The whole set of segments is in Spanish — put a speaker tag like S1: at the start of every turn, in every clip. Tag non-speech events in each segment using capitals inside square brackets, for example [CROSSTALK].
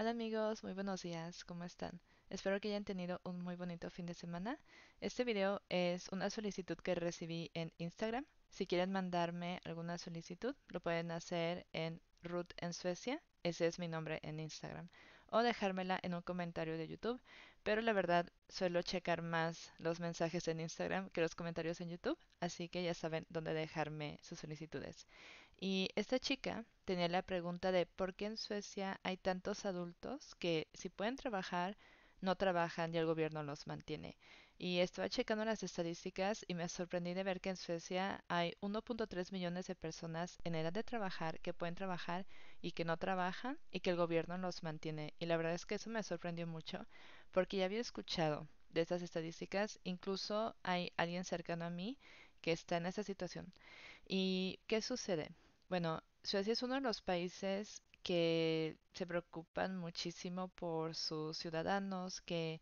S1: Hola amigos, muy buenos días, ¿cómo están? Espero que hayan tenido un muy bonito fin de semana. Este video es una solicitud que recibí en Instagram. Si quieren mandarme alguna solicitud, lo pueden hacer en Ruth en Suecia, ese es mi nombre en Instagram, o dejármela en un comentario de YouTube pero la verdad suelo checar más los mensajes en Instagram que los comentarios en YouTube, así que ya saben dónde dejarme sus solicitudes. Y esta chica tenía la pregunta de por qué en Suecia hay tantos adultos que si pueden trabajar, no trabajan y el gobierno los mantiene. Y estaba checando las estadísticas y me sorprendí de ver que en Suecia hay 1.3 millones de personas en edad de trabajar que pueden trabajar y que no trabajan y que el gobierno los mantiene. Y la verdad es que eso me sorprendió mucho porque ya había escuchado de estas estadísticas, incluso hay alguien cercano a mí que está en esa situación. ¿Y qué sucede? Bueno, Suecia es uno de los países que se preocupan muchísimo por sus ciudadanos, que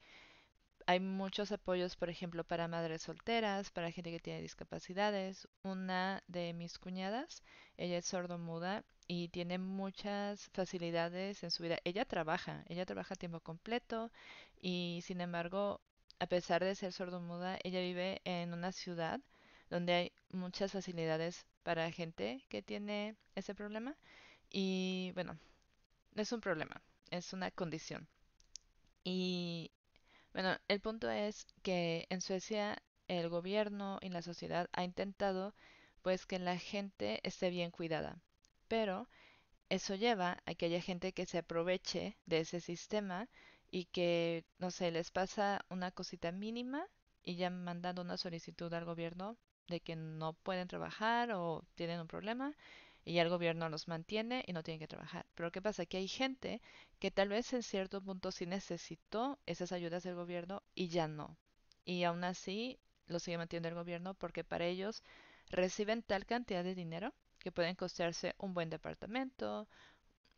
S1: hay muchos apoyos, por ejemplo, para madres solteras, para gente que tiene discapacidades. Una de mis cuñadas, ella es sordomuda y tiene muchas facilidades en su vida. Ella trabaja, ella trabaja a tiempo completo y sin embargo, a pesar de ser sordomuda, ella vive en una ciudad donde hay muchas facilidades para gente que tiene ese problema y bueno, no es un problema, es una condición. Y bueno, el punto es que en Suecia el gobierno y la sociedad ha intentado pues que la gente esté bien cuidada, pero eso lleva a que haya gente que se aproveche de ese sistema y que, no sé, les pasa una cosita mínima y ya mandando una solicitud al gobierno de que no pueden trabajar o tienen un problema y ya el gobierno los mantiene y no tienen que trabajar. Pero ¿qué pasa? Que hay gente que tal vez en cierto punto sí necesitó esas ayudas del gobierno y ya no. Y aún así lo sigue manteniendo el gobierno porque para ellos reciben tal cantidad de dinero que pueden costearse un buen departamento,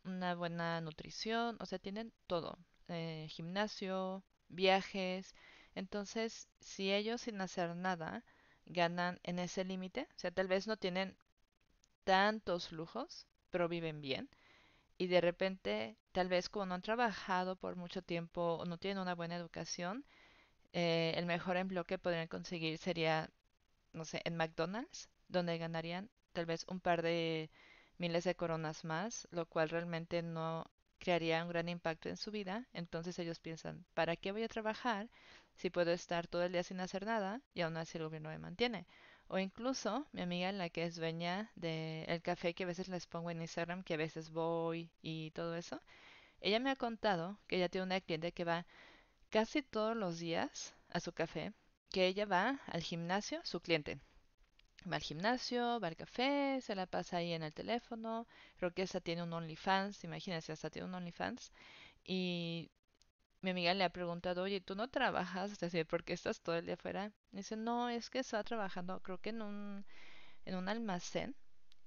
S1: una buena nutrición, o sea, tienen todo, eh, gimnasio, viajes. Entonces, si ellos sin hacer nada ganan en ese límite, o sea, tal vez no tienen tantos lujos, pero viven bien. Y de repente, tal vez como no han trabajado por mucho tiempo o no tienen una buena educación, eh, el mejor empleo que podrían conseguir sería, no sé, en McDonald's, donde ganarían tal vez un par de miles de coronas más, lo cual realmente no crearía un gran impacto en su vida. Entonces ellos piensan, ¿para qué voy a trabajar si puedo estar todo el día sin hacer nada y aún así el gobierno me mantiene? O incluso mi amiga, la que es dueña del café que a veces les pongo en Instagram, que a veces voy y todo eso, ella me ha contado que ella tiene una cliente que va casi todos los días a su café, que ella va al gimnasio, su cliente, va al gimnasio, va al café, se la pasa ahí en el teléfono. creo que esa tiene un OnlyFans, imagínense, hasta tiene un OnlyFans. Y mi amiga le ha preguntado, oye, ¿tú no trabajas? Es [LAUGHS] decir, ¿por qué estás todo el día afuera? dice, no, es que estaba trabajando, creo que en un, en un almacén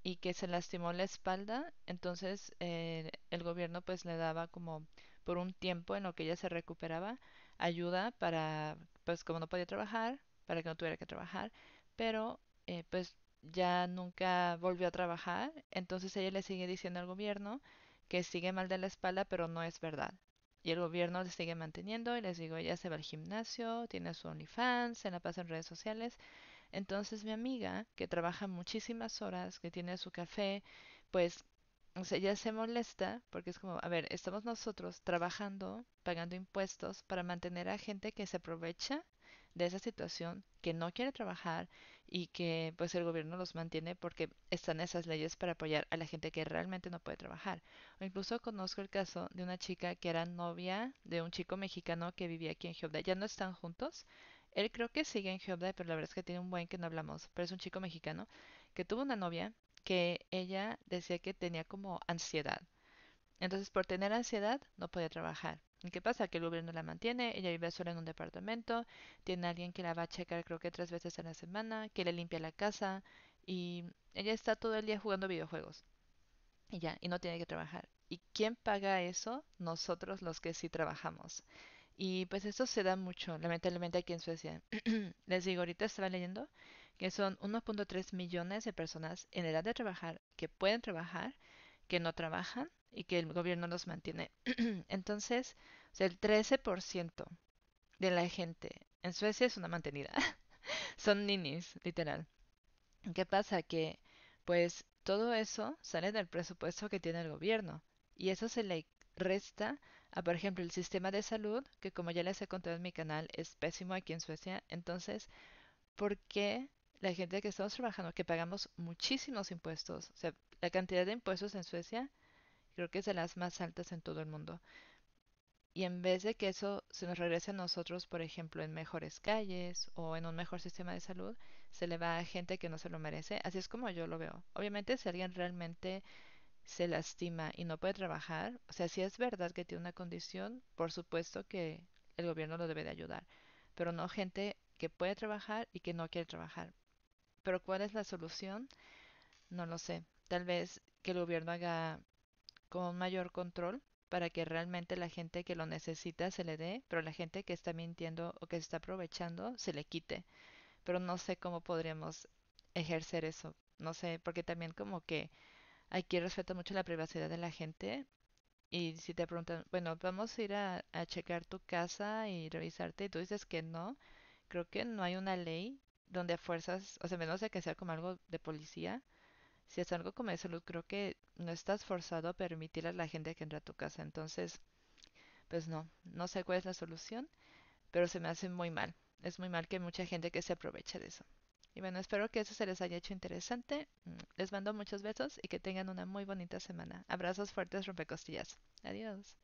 S1: y que se lastimó la espalda. Entonces eh, el gobierno pues le daba como por un tiempo en lo que ella se recuperaba ayuda para, pues como no podía trabajar, para que no tuviera que trabajar, pero eh, pues ya nunca volvió a trabajar. Entonces ella le sigue diciendo al gobierno que sigue mal de la espalda, pero no es verdad. Y el gobierno le sigue manteniendo y les digo, ella se va al gimnasio, tiene su OnlyFans, se la pasa en redes sociales. Entonces mi amiga, que trabaja muchísimas horas, que tiene su café, pues ella se molesta porque es como, a ver, estamos nosotros trabajando, pagando impuestos para mantener a gente que se aprovecha de esa situación, que no quiere trabajar, y que pues el gobierno los mantiene porque están esas leyes para apoyar a la gente que realmente no puede trabajar. O incluso conozco el caso de una chica que era novia de un chico mexicano que vivía aquí en Hyundai. Ya no están juntos. Él creo que sigue en Hyundai, pero la verdad es que tiene un buen que no hablamos. Pero es un chico mexicano que tuvo una novia que ella decía que tenía como ansiedad. Entonces, por tener ansiedad, no podía trabajar qué pasa? Que el gobierno la mantiene, ella vive sola en un departamento, tiene a alguien que la va a checar creo que tres veces a la semana, que le limpia la casa y ella está todo el día jugando videojuegos. Y ya, y no tiene que trabajar. ¿Y quién paga eso? Nosotros los que sí trabajamos. Y pues eso se da mucho, lamentablemente aquí en Suecia. [CLEARS THROAT] Les digo, ahorita estaba leyendo que son 1.3 millones de personas en edad de trabajar que pueden trabajar que no trabajan y que el gobierno los mantiene. [CLEARS THROAT] Entonces, el 13% de la gente en Suecia es una mantenida. [LAUGHS] Son ninis, literal. ¿Qué pasa? Que pues todo eso sale del presupuesto que tiene el gobierno y eso se le resta a, por ejemplo, el sistema de salud, que como ya les he contado en mi canal, es pésimo aquí en Suecia. Entonces, ¿por qué la gente que estamos trabajando, que pagamos muchísimos impuestos, o sea, la cantidad de impuestos en Suecia creo que es de las más altas en todo el mundo. Y en vez de que eso se nos regrese a nosotros, por ejemplo, en mejores calles o en un mejor sistema de salud, se le va a gente que no se lo merece. Así es como yo lo veo. Obviamente, si alguien realmente se lastima y no puede trabajar, o sea, si es verdad que tiene una condición, por supuesto que el gobierno lo debe de ayudar, pero no gente que puede trabajar y que no quiere trabajar. Pero ¿cuál es la solución? No lo sé. Tal vez que el gobierno haga con mayor control para que realmente la gente que lo necesita se le dé, pero la gente que está mintiendo o que se está aprovechando se le quite. Pero no sé cómo podríamos ejercer eso. No sé, porque también como que aquí respeto mucho la privacidad de la gente. Y si te preguntan, bueno, vamos a ir a, a checar tu casa y revisarte y tú dices que no, creo que no hay una ley donde a fuerzas, o sea, menos de que sea como algo de policía, si es algo como de salud, creo que no estás forzado a permitir a la gente que entre a tu casa. Entonces, pues no, no sé cuál es la solución, pero se me hace muy mal. Es muy mal que mucha gente que se aproveche de eso. Y bueno, espero que eso se les haya hecho interesante. Les mando muchos besos y que tengan una muy bonita semana. Abrazos fuertes, rompecostillas. Adiós.